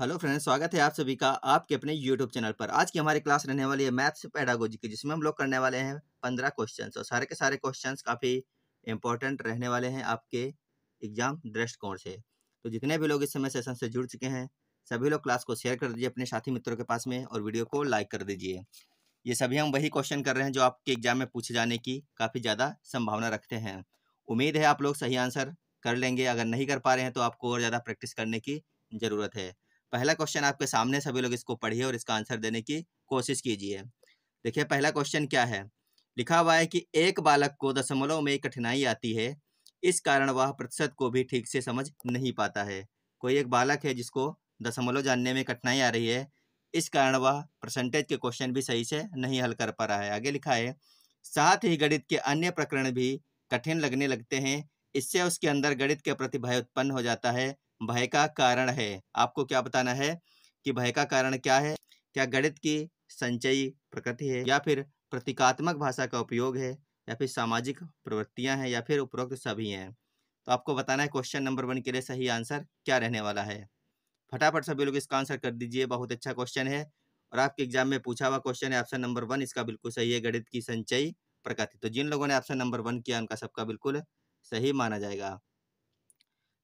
hello friends स्वागत है आप सभी का आपके अपने यूट्यूब चैनल पर आज की हमारी क्लास रहने वाली है मैथ्स पैडागोजी की जिसमें हम लोग करने वाले हैं पंद्रह क्वेश्चन और सारे के सारे क्वेश्चन काफ़ी इंपॉर्टेंट रहने वाले हैं आपके एग्जाम दृष्टिकोण से तो जितने भी लोग इस समय सेशन से जुड़ चुके हैं सभी लोग क्लास को शेयर कर दीजिए अपने साथी मित्रों के पास में और वीडियो को लाइक कर दीजिए ये सभी हम वही क्वेश्चन कर रहे हैं जो आपके एग्जाम में पूछे जाने की काफ़ी ज़्यादा संभावना रखते हैं उम्मीद है आप लोग सही आंसर कर लेंगे अगर नहीं कर पा रहे हैं तो आपको और ज़्यादा प्रैक्टिस करने की ज़रूरत है पहला क्वेश्चन आपके सामने सभी लोग इसको पढ़िए और इसका आंसर देने की कोशिश कीजिए देखिए पहला क्वेश्चन क्या है लिखा हुआ है कि एक बालक को दशमलव में कठिनाई आती है इस कारण वह प्रतिशत को भी ठीक से समझ नहीं पाता है कोई एक बालक है जिसको दशमलव जानने में कठिनाई आ रही है इस कारण वह परसेंटेज के क्वेश्चन भी सही से नहीं हल कर पा रहा है आगे लिखा है साथ ही गणित के अन्य प्रकरण भी कठिन लगने लगते हैं इससे उसके अंदर गणित के प्रति भय उत्पन्न हो जाता है भय का कारण है आपको क्या बताना है कि भय का कारण क्या है क्या गणित की संचयी प्रकृति है या फिर प्रतीकात्मक भाषा का उपयोग है या फिर सामाजिक प्रवृत्तियां हैं या फिर उपरोक्त सभी हैं तो आपको बताना है क्वेश्चन नंबर वन के लिए सही आंसर क्या रहने वाला है फटाफट सभी लोग इसका आंसर कर दीजिए बहुत अच्छा क्वेश्चन है और आपके एग्जाम में पूछा हुआ क्वेश्चन है ऑप्शन नंबर वन इसका बिल्कुल सही है गणित की संचयी प्रकृति तो जिन लोगों ने ऑप्शन नंबर वन किया उनका सबका बिल्कुल सही माना जाएगा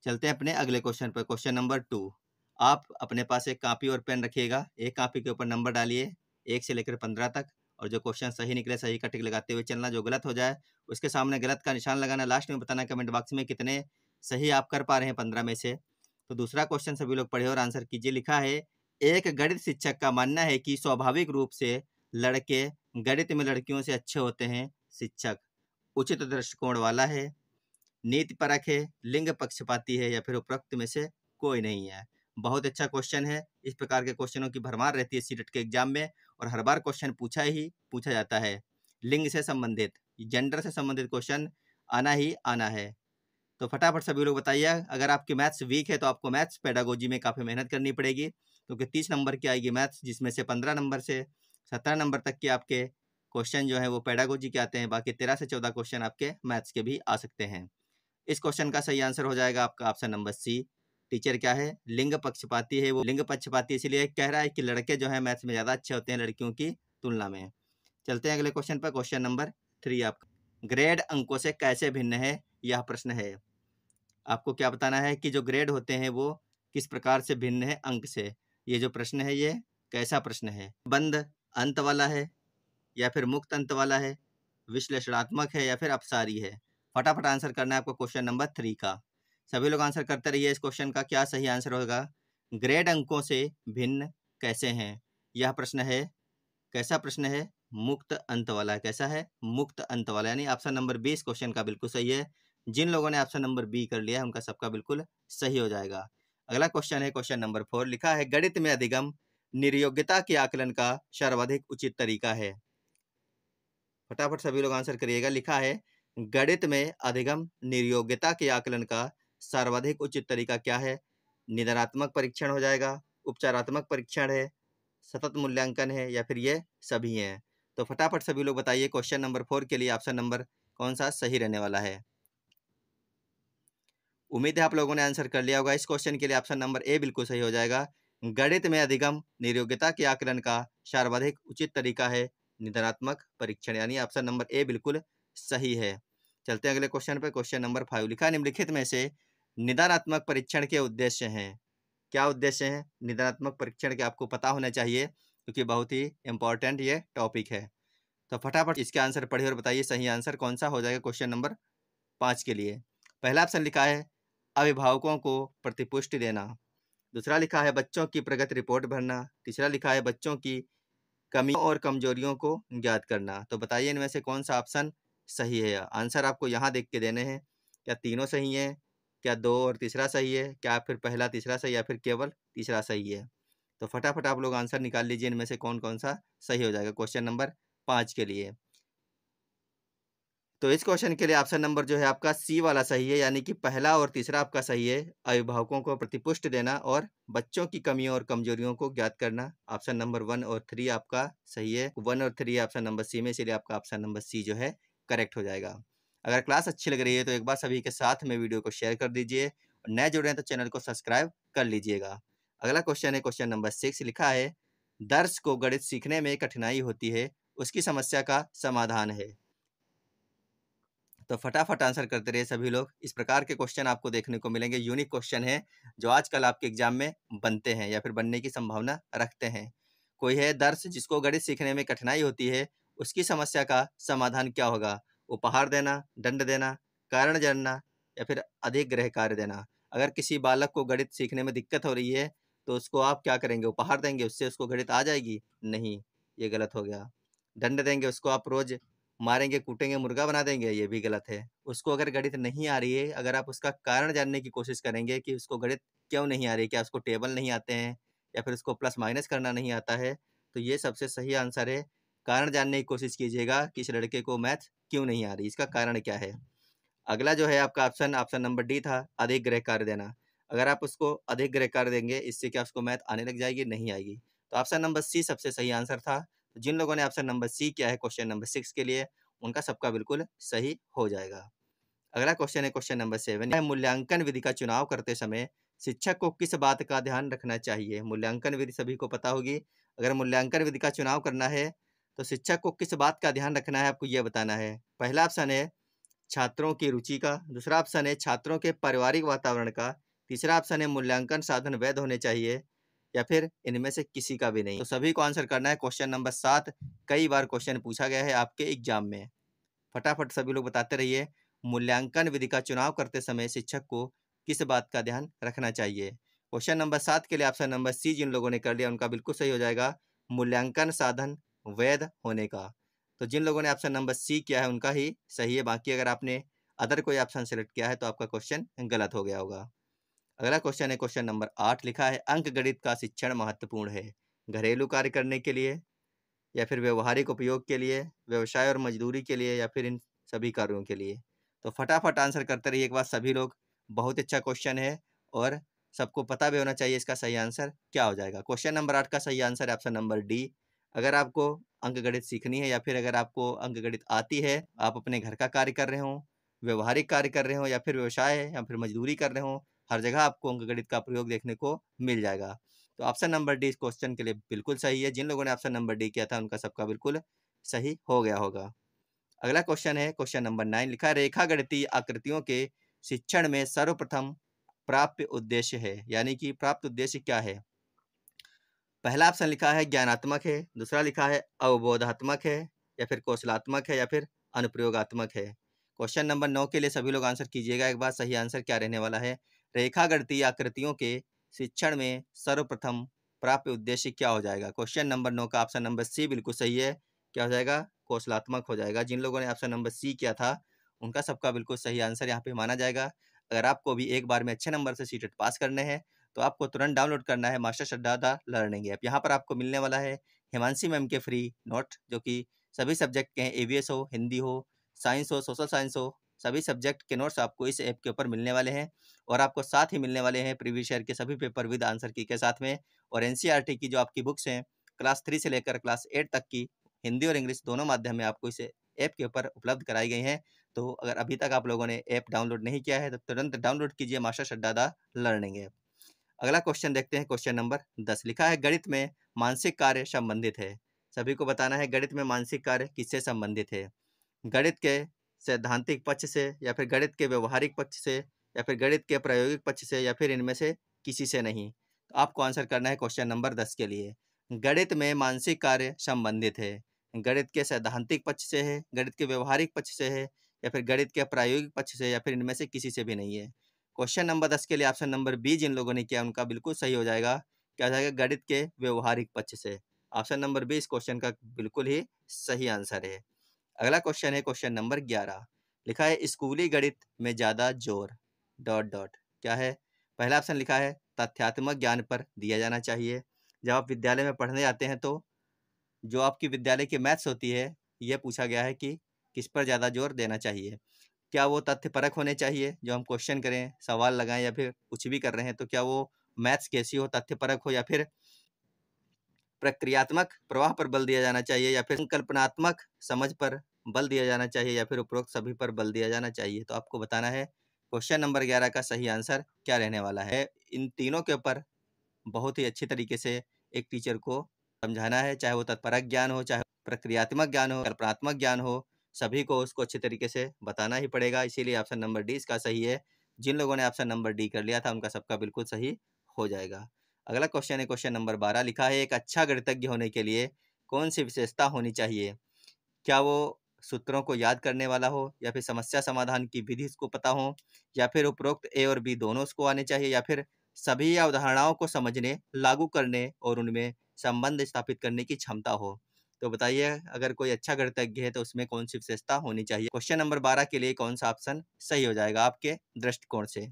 चलते हैं अपने अगले क्वेश्चन पर क्वेश्चन नंबर टू आप अपने पास एक कापी और पेन रखिएगा एक कापी के ऊपर नंबर डालिए एक से लेकर पंद्रह तक और जो क्वेश्चन सही निकले सही का टिक लगाते हुए चलना जो गलत हो जाए उसके सामने गलत का निशान लगाना लास्ट में बताना कमेंट बॉक्स में कितने सही आप कर पा रहे हैं पंद्रह में से तो दूसरा क्वेश्चन सभी लोग पढ़े और आंसर कीजिए लिखा है एक गणित शिक्षक का मानना है कि स्वाभाविक रूप से लड़के गणित में लड़कियों से अच्छे होते हैं शिक्षक उचित दृष्टिकोण वाला है नीति परख है लिंग पक्षपाती है या फिर उपरोक्त में से कोई नहीं है बहुत अच्छा क्वेश्चन है इस प्रकार के क्वेश्चनों की भरमार रहती है सीरेट के एग्जाम में और हर बार क्वेश्चन पूछा ही पूछा जाता है लिंग से संबंधित जेंडर से संबंधित क्वेश्चन आना ही आना है तो फटाफट सभी लोग बताइए अगर आपकी मैथ्स वीक है तो आपको मैथ्स पेडागोजी में काफ़ी मेहनत करनी पड़ेगी क्योंकि तो तीस नंबर की आएगी मैथ्स जिसमें से पंद्रह नंबर से सत्रह नंबर तक के आपके क्वेश्चन जो है वो पेडागोजी के आते हैं बाकी तेरह से चौदह क्वेश्चन आपके मैथ्स के भी आ सकते हैं इस क्वेश्चन का सही आंसर हो जाएगा आपका ऑप्शन नंबर सी टीचर क्या है लिंग पक्षपाती है वो लिंग पक्षपाती इसलिए कह रहा है कि लड़के जो है मैथ्स में ज़्यादा अच्छे होते हैं लड़कियों की तुलना में चलते हैं अगले क्वेश्चन पर क्वेश्चन नंबर थ्री आपका ग्रेड अंकों से कैसे भिन्न है यह प्रश्न है आपको क्या बताना है कि जो ग्रेड होते हैं वो किस प्रकार से भिन्न है अंक से ये जो प्रश्न है ये कैसा प्रश्न है बंद अंत वाला है या फिर मुक्त अंत वाला है विश्लेषणात्मक है या फिर अपसारी है फटाफट आंसर करना है आपको क्वेश्चन नंबर थ्री का सभी लोग आंसर करते रहिए इस क्वेश्चन का क्या सही आंसर होगा ग्रेड अंकों से भिन्न कैसे हैं यह प्रश्न है कैसा प्रश्न है मुक्त अंत वाला कैसा है मुक्त अंत वाला यानी ऑप्शन नंबर बी इस क्वेश्चन का बिल्कुल सही है जिन लोगों ने ऑप्शन नंबर बी कर लिया है उनका सबका बिल्कुल सही हो जाएगा अगला क्वेश्चन है क्वेश्चन नंबर फोर लिखा है गणित में अधिगम निर्योग्यता के आकलन का सर्वाधिक उचित तरीका है फटाफट सभी लोग आंसर करिएगा लिखा है गणित में अधिगम निर्योग्यता के आकलन का सर्वाधिक उचित तरीका क्या है निधनात्मक परीक्षण हो जाएगा उपचारात्मक परीक्षण है सतत मूल्यांकन है या फिर ये सभी हैं तो फटाफट सभी लोग बताइए क्वेश्चन नंबर फोर के लिए ऑप्शन नंबर कौन सा सही रहने वाला है उम्मीद है आप लोगों ने आंसर कर लिया होगा इस क्वेश्चन के लिए ऑप्शन नंबर ए बिल्कुल सही हो जाएगा गणित में अधिगम निर्योग्यता के आकलन का सर्वाधिक उचित तरीका है निधनात्मक परीक्षण यानी ऑप्शन नंबर ए बिल्कुल सही है चलते हैं अगले क्वेश्चन पर क्वेश्चन नंबर फाइव लिखा निम्नलिखित में से निदानात्मक परीक्षण के उद्देश्य हैं क्या उद्देश्य हैं निदानात्मक परीक्षण के आपको पता होना चाहिए क्योंकि बहुत ही इंपॉर्टेंट ये टॉपिक है तो फटाफट इसके आंसर पढ़िए और बताइए सही आंसर कौन सा हो जाएगा क्वेश्चन नंबर पाँच के लिए पहला ऑप्शन लिखा है अभिभावकों को प्रतिपुष्टि देना दूसरा लिखा है बच्चों की प्रगति रिपोर्ट भरना तीसरा लिखा है बच्चों की कमियों और कमजोरियों को ज्ञात करना तो बताइए इनमें से कौन सा ऑप्शन सही है आंसर आपको यहाँ देख के देने हैं क्या तीनों सही हैं क्या दो और तीसरा सही है क्या फिर पहला तीसरा सही या फिर केवल तीसरा सही है तो फटाफट आप लोग आंसर निकाल लीजिए इनमें से कौन कौन सा सही हो जाएगा क्वेश्चन नंबर पाँच के लिए तो इस क्वेश्चन के लिए ऑप्शन नंबर जो है आपका सी वाला सही है यानी कि पहला और तीसरा आपका सही है अभिभावकों को प्रतिपुष्ट देना और बच्चों की कमियों और कमजोरियों को ज्ञात करना ऑप्शन नंबर वन और थ्री आपका सही है वन और थ्री ऑप्शन नंबर सी में इसलिए आपका ऑप्शन नंबर सी जो है करेक्ट हो जाएगा अगर क्लास अच्छी लग रही है तो एक बार सभी के साथ में वीडियो को शेयर कर दीजिए और नए जुड़ रहे हैं तो चैनल को सब्सक्राइब कर लीजिएगा अगला क्वेश्चन है क्वेश्चन नंबर सिक्स लिखा है दर्श को गणित सीखने में कठिनाई होती है उसकी समस्या का समाधान है तो फटाफट आंसर करते रहे सभी लोग इस प्रकार के क्वेश्चन आपको देखने को मिलेंगे यूनिक क्वेश्चन है जो आजकल आपके एग्जाम में बनते हैं या फिर बनने की संभावना रखते हैं कोई है दर्श जिसको गणित सीखने में कठिनाई होती है उसकी समस्या का समाधान क्या होगा उपहार देना दंड देना कारण जानना या फिर अधिक ग्रह कार्य देना अगर किसी बालक को गणित सीखने में दिक्कत हो रही है तो उसको आप क्या करेंगे उपहार देंगे उससे उसको गणित आ जाएगी नहीं ये गलत हो गया दंड देंगे उसको आप रोज़ मारेंगे कूटेंगे मुर्गा बना देंगे ये भी गलत है उसको अगर गणित नहीं आ रही है अगर आप उसका कारण जानने की कोशिश करेंगे कि उसको गणित क्यों नहीं आ रही है क्या उसको टेबल नहीं आते हैं या फिर उसको प्लस माइनस करना नहीं आता है तो ये सबसे सही आंसर है कारण जानने की कोशिश कीजिएगा कि इस लड़के को मैथ क्यों नहीं आ रही इसका कारण क्या है अगला जो है आपका ऑप्शन ऑप्शन नंबर डी था अधिक ग्रह कार्य देना अगर आप उसको अधिक ग्रह कार्य देंगे इससे क्या उसको मैथ आने लग जाएगी नहीं आएगी तो ऑप्शन नंबर सी सबसे सही आंसर था तो जिन लोगों ने ऑप्शन नंबर सी किया है क्वेश्चन नंबर सिक्स के लिए उनका सबका बिल्कुल सही हो जाएगा अगला क्वेश्चन है क्वेश्चन नंबर सेवन मूल्यांकन विधि का चुनाव करते समय शिक्षक को किस बात का ध्यान रखना चाहिए मूल्यांकन विधि सभी को पता होगी अगर मूल्यांकन विधि का चुनाव करना है तो शिक्षक को किस बात का ध्यान रखना है आपको यह बताना है पहला ऑप्शन है छात्रों की रुचि का दूसरा ऑप्शन है छात्रों के पारिवारिक वातावरण का तीसरा ऑप्शन है मूल्यांकन साधन वैध होने चाहिए या फिर इनमें से किसी का भी नहीं तो सभी को आंसर करना है क्वेश्चन नंबर सात कई बार क्वेश्चन पूछा गया है आपके एग्जाम में फटाफट सभी लोग बताते रहिए मूल्यांकन विधि का चुनाव करते समय शिक्षक को किस बात का ध्यान रखना चाहिए क्वेश्चन नंबर सात के लिए ऑप्शन नंबर सी जिन लोगों ने कर लिया उनका बिल्कुल सही हो जाएगा मूल्यांकन साधन वैध होने का तो जिन लोगों ने ऑप्शन नंबर सी किया है उनका ही सही है बाकी अगर आपने अदर कोई ऑप्शन सेलेक्ट किया है तो आपका क्वेश्चन गलत हो गया होगा अगला क्वेश्चन है क्वेश्चन नंबर आठ लिखा है अंक गणित का शिक्षण महत्वपूर्ण है घरेलू कार्य करने के लिए या फिर व्यवहारिक उपयोग के लिए व्यवसाय और मजदूरी के लिए या फिर इन सभी कार्यों के लिए तो फटाफट आंसर करते रहिए एक बार सभी लोग बहुत अच्छा क्वेश्चन है और सबको पता भी होना चाहिए इसका सही आंसर क्या हो जाएगा क्वेश्चन नंबर आठ का सही आंसर है ऑप्शन नंबर डी अगर आपको अंक गणित सीखनी है या फिर अगर आपको अंक गणित आती है आप अपने घर का कार्य कर रहे हो व्यवहारिक कार्य कर रहे हो या फिर व्यवसाय या फिर मजदूरी कर रहे हो हर जगह आपको अंक गणित का प्रयोग देखने को मिल जाएगा तो ऑप्शन नंबर डी इस क्वेश्चन के लिए बिल्कुल सही है जिन लोगों ने ऑप्शन नंबर डी किया था उनका सबका बिल्कुल सही हो गया होगा अगला क्वेश्चन है क्वेश्चन नंबर नाइन लिखा रेखा गणितीय आकृतियों के शिक्षण में सर्वप्रथम प्राप्य उद्देश्य है यानी कि प्राप्त उद्देश्य क्या है पहला ऑप्शन लिखा है ज्ञानात्मक है दूसरा लिखा है अवबोधात्मक है या फिर कौशलात्मक है या फिर अनुप्रयोगात्मक है क्वेश्चन नंबर नौ के लिए सभी लोग आंसर कीजिएगा एक बार सही आंसर क्या रहने वाला है रेखा गणतीय आकृतियों के शिक्षण में सर्वप्रथम प्राप्य उद्देश्य क्या हो जाएगा क्वेश्चन नंबर नौ का ऑप्शन नंबर सी बिल्कुल सही है क्या हो जाएगा कौशलात्मक हो जाएगा जिन लोगों ने ऑप्शन नंबर सी किया था उनका सबका बिल्कुल सही आंसर यहाँ पे माना जाएगा अगर आपको भी एक बार में अच्छे नंबर से सीटेट पास करने हैं तो आपको तुरंत डाउनलोड करना है मास्टर शड्डादा लर्निंग ऐप यहाँ पर आपको मिलने वाला है हिमांशी मैम के फ्री नोट जो कि सभी सब्जेक्ट के हैं ए हो हिंदी हो साइंस हो सोशल साइंस हो सभी सब्जेक्ट के नोट्स आपको इस ऐप के ऊपर मिलने वाले हैं और आपको साथ ही मिलने वाले हैं प्रीवियस ईयर के सभी पेपर विद आंसर की के साथ में और एन e की जो आपकी बुक्स हैं क्लास थ्री से लेकर क्लास एट तक की हिंदी और इंग्लिश दोनों माध्यम में आपको इस ऐप के ऊपर उपलब्ध कराई गई हैं तो अगर अभी तक आप लोगों ने ऐप डाउनलोड नहीं किया है तो तुरंत डाउनलोड कीजिए मास्टर शड्डादा लर्निंग ऐप अगला क्वेश्चन देखते हैं क्वेश्चन नंबर दस लिखा है गणित में मानसिक कार्य संबंधित है सभी को बताना है गणित में मानसिक कार्य किससे संबंधित है गणित के सैद्धांतिक पक्ष से या फिर गणित के व्यवहारिक पक्ष से या फिर गणित के प्रायोगिक पक्ष से या फिर इनमें से किसी से नहीं तो आपको आंसर करना है क्वेश्चन नंबर दस के लिए गणित में मानसिक कार्य संबंधित है गणित के सैद्धांतिक पक्ष से है गणित के व्यवहारिक पक्ष से है या फिर गणित के प्रायोगिक पक्ष से या फिर इनमें से किसी से भी नहीं है क्वेश्चन नंबर दस के लिए ऑप्शन नंबर बी जिन लोगों ने किया उनका बिल्कुल सही हो जाएगा क्या जाएगा गणित के व्यवहारिक पक्ष से ऑप्शन नंबर बी इस क्वेश्चन का बिल्कुल ही सही आंसर है अगला क्वेश्चन है क्वेश्चन नंबर ग्यारह लिखा है स्कूली गणित में ज़्यादा जोर डॉट डॉट क्या है पहला ऑप्शन लिखा है तथ्यात्मक ज्ञान पर दिया जाना चाहिए जब आप विद्यालय में पढ़ने जाते हैं तो जो आपकी विद्यालय की मैथ्स होती है यह पूछा गया है कि किस पर ज़्यादा जोर देना चाहिए क्या वो तथ्य परक होने चाहिए जो हम क्वेश्चन करें सवाल लगाएं या फिर कुछ भी कर रहे हैं तो क्या वो मैथ्स कैसी हो तथ्य परक हो या फिर प्रक्रियात्मक प्रवाह पर बल दिया जाना चाहिए या फिर कल्पनात्मक समझ पर बल दिया जाना चाहिए या फिर उपरोक्त सभी पर बल दिया जाना चाहिए तो आपको बताना है क्वेश्चन नंबर ग्यारह का सही आंसर क्या रहने वाला है इन तीनों के ऊपर बहुत ही अच्छे तरीके से एक टीचर को समझाना है चाहे वो तत्परक ज्ञान हो चाहे प्रक्रियात्मक ज्ञान हो कल्पनात्मक ज्ञान हो सभी को उसको अच्छे तरीके से बताना ही पड़ेगा इसीलिए ऑप्शन नंबर डी इसका सही है जिन लोगों ने ऑप्शन नंबर डी कर लिया था उनका सबका बिल्कुल सही हो जाएगा अगला क्वेश्चन है क्वेश्चन नंबर बारह लिखा है एक अच्छा गणितज्ञ होने के लिए कौन सी विशेषता होनी चाहिए क्या वो सूत्रों को याद करने वाला हो या फिर समस्या समाधान की विधि उसको पता हो या फिर उपरोक्त ए और बी दोनों उसको आने चाहिए या फिर सभी अवधारणाओं को समझने लागू करने और उनमें संबंध स्थापित करने की क्षमता हो तो बताइए अगर कोई अच्छा गणतज्ञ है तो उसमें कौन सी विशेषता होनी चाहिए क्वेश्चन नंबर बारह के लिए कौन सा ऑप्शन सही हो जाएगा आपके दृष्टिकोण से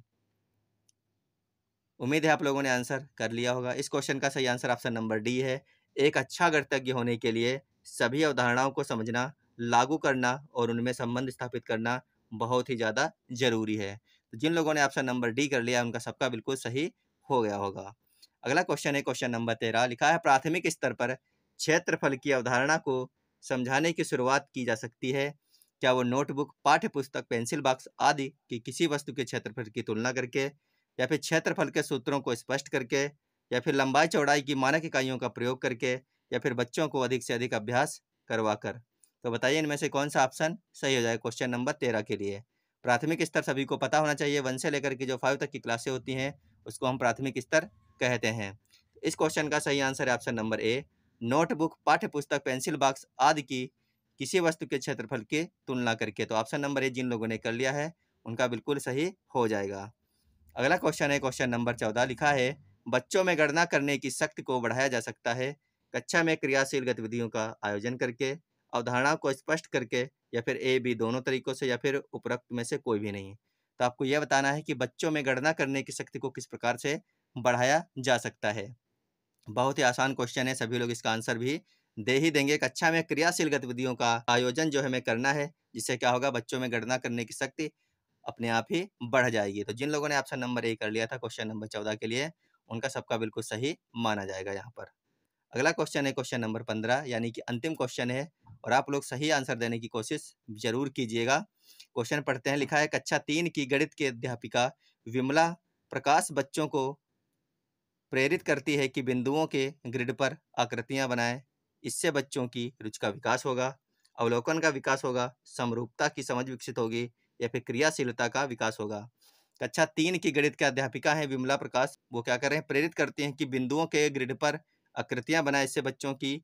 उम्मीद है आप लोगों ने आंसर कर लिया होगा इस क्वेश्चन का सही आंसर ऑप्शन नंबर डी है एक अच्छा गणतज्ञ होने के लिए सभी अवधारणाओं को समझना लागू करना और उनमें संबंध स्थापित करना बहुत ही ज़्यादा जरूरी है तो जिन लोगों ने ऑप्शन नंबर डी कर लिया उनका सबका बिल्कुल सही हो गया होगा अगला क्वेश्चन है क्वेश्चन नंबर तेरह लिखा है प्राथमिक स्तर पर क्षेत्रफल की अवधारणा को समझाने की शुरुआत की जा सकती है क्या वो नोटबुक पाठ्य पुस्तक पेंसिल बॉक्स आदि की किसी वस्तु के क्षेत्रफल की तुलना करके या फिर क्षेत्रफल के सूत्रों को स्पष्ट करके या फिर लंबाई चौड़ाई की मानक इकाइयों का प्रयोग करके या फिर बच्चों को अधिक से अधिक अभ्यास करवा कर तो बताइए इनमें से कौन सा ऑप्शन सही हो जाए क्वेश्चन नंबर तेरह के लिए प्राथमिक स्तर सभी को पता होना चाहिए वन से लेकर के जो फाइव तक की क्लासें होती हैं उसको हम प्राथमिक स्तर कहते हैं इस क्वेश्चन का सही आंसर है ऑप्शन नंबर ए नोटबुक पाठ्य पुस्तक पेंसिल बॉक्स आदि की किसी वस्तु के क्षेत्रफल की तुलना करके तो ऑप्शन नंबर ए जिन लोगों ने कर लिया है उनका बिल्कुल सही हो जाएगा अगला क्वेश्चन है क्वेश्चन नंबर चौदह लिखा है बच्चों में गणना करने की शक्ति को बढ़ाया जा सकता है कक्षा में क्रियाशील गतिविधियों का आयोजन करके अवधारणा को स्पष्ट करके या फिर ए बी दोनों तरीकों से या फिर उपरोक्त में से कोई भी नहीं तो आपको यह बताना है कि बच्चों में गणना करने की शक्ति को किस प्रकार से बढ़ाया जा सकता है बहुत ही आसान क्वेश्चन है सभी लोग इसका आंसर भी दे ही देंगे कक्षा अच्छा में क्रियाशील गतिविधियों का आयोजन जो हमें करना है जिससे क्या होगा बच्चों में गणना करने की शक्ति अपने आप ही बढ़ जाएगी तो जिन लोगों ने ऑप्शन नंबर ए कर लिया था क्वेश्चन नंबर चौदह के लिए उनका सबका बिल्कुल सही माना जाएगा यहाँ पर अगला क्वेश्चन है क्वेश्चन नंबर पंद्रह यानी कि अंतिम क्वेश्चन है और आप लोग सही आंसर देने की कोशिश जरूर कीजिएगा क्वेश्चन पढ़ते हैं लिखा है कक्षा तीन की गणित की अध्यापिका विमला प्रकाश बच्चों को प्रेरित करती है कि बिंदुओं के ग्रिड पर आकृतियाँ बनाएं इससे बच्चों की रुचि का विकास होगा अवलोकन का विकास होगा समरूपता की समझ विकसित होगी या फिर क्रियाशीलता का विकास होगा कक्षा तीन की गणित की अध्यापिका हैं विमला प्रकाश वो क्या कर रहे हैं प्रेरित करती हैं कि बिंदुओं के ग्रिड पर आकृतियाँ बनाए इससे बच्चों की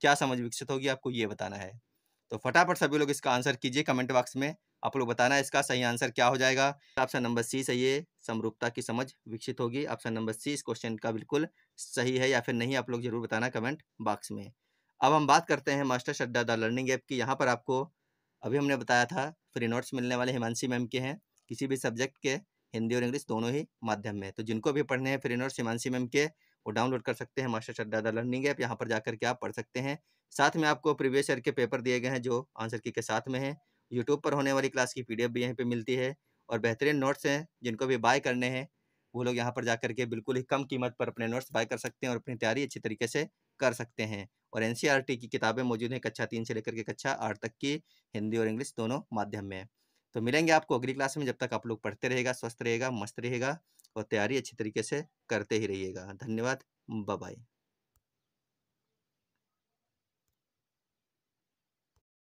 क्या समझ विकसित होगी आपको ये बताना है तो फटाफट सभी लोग इसका आंसर कीजिए कमेंट बॉक्स में आप लोग बताना इसका सही आंसर क्या हो जाएगा ऑप्शन नंबर सी सही है समरूपता की समझ विकसित होगी ऑप्शन नंबर सी इस क्वेश्चन का बिल्कुल सही है या फिर नहीं आप लोग जरूर बताना कमेंट बॉक्स में अब हम बात करते हैं मास्टर शड्डा द लर्निंग ऐप की यहाँ पर आपको अभी हमने बताया था फ्री नोट्स मिलने वाले हिमांशी मैम के हैं किसी भी सब्जेक्ट के हिंदी और इंग्लिश दोनों ही माध्यम में तो जिनको भी पढ़ने हैं फ्री नोट्स हिमांशी मैम के वो डाउनलोड कर सकते हैं मास्टर शड्डा द लर्निंग ऐप यहाँ पर जाकर के आप पढ़ सकते हैं साथ में आपको प्रीवियस ईयर के पेपर दिए गए हैं जो आंसर की के साथ में हैं यूट्यूब पर होने वाली क्लास की पीडीएफ भी यहीं पे मिलती है और बेहतरीन नोट्स हैं जिनको भी बाय करने हैं वो लोग यहाँ पर जा कर के बिल्कुल ही कम कीमत पर अपने नोट्स बाय कर सकते हैं और अपनी तैयारी अच्छी तरीके से कर सकते हैं और एन e की किताबें मौजूद हैं कक्षा तीन से लेकर के कक्षा आठ तक की हिंदी और इंग्लिश दोनों माध्यम में तो मिलेंगे आपको अगली क्लास में जब तक आप लोग पढ़ते रहेगा स्वस्थ रहेगा मस्त रहेगा और तैयारी अच्छी तरीके से करते ही रहिएगा धन्यवाद बाय